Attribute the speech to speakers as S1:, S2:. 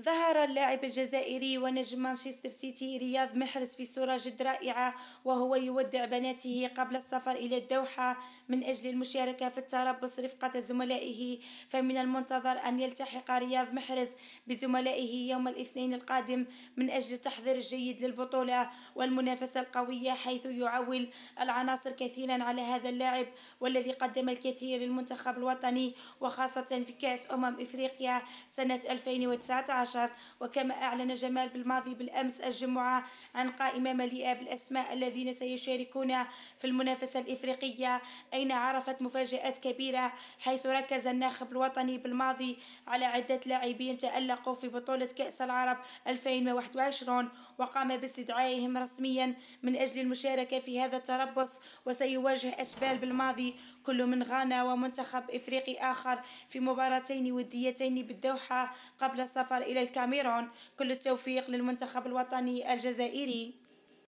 S1: ظهر اللاعب الجزائري ونجم مانشستر سيتي رياض محرز في صورة جد رائعة وهو يودع بناته قبل السفر إلى الدوحة من أجل المشاركة في التربص رفقة زملائه فمن المنتظر أن يلتحق رياض محرز بزملائه يوم الاثنين القادم من أجل التحضير الجيد للبطولة والمنافسة القوية حيث يعول العناصر كثيرا على هذا اللاعب والذي قدم الكثير للمنتخب الوطني وخاصة في كأس أمم إفريقيا سنة 2019 عشر وكما أعلن جمال بالماضي بالأمس الجمعة عن قائمة مليئة بالأسماء الذين سيشاركون في المنافسة الإفريقية أين عرفت مفاجآت كبيرة حيث ركز الناخب الوطني بالماضي على عدة لاعبين تألقوا في بطولة كأس العرب 2021 وقام باستدعائهم رسميا من أجل المشاركة في هذا التربص وسيواجه أشبال بالماضي كل من غانا ومنتخب إفريقي آخر في مباراتين وديتين بالدوحة قبل السفر إلى الكاميرون كل التوفيق للمنتخب الوطني الجزائري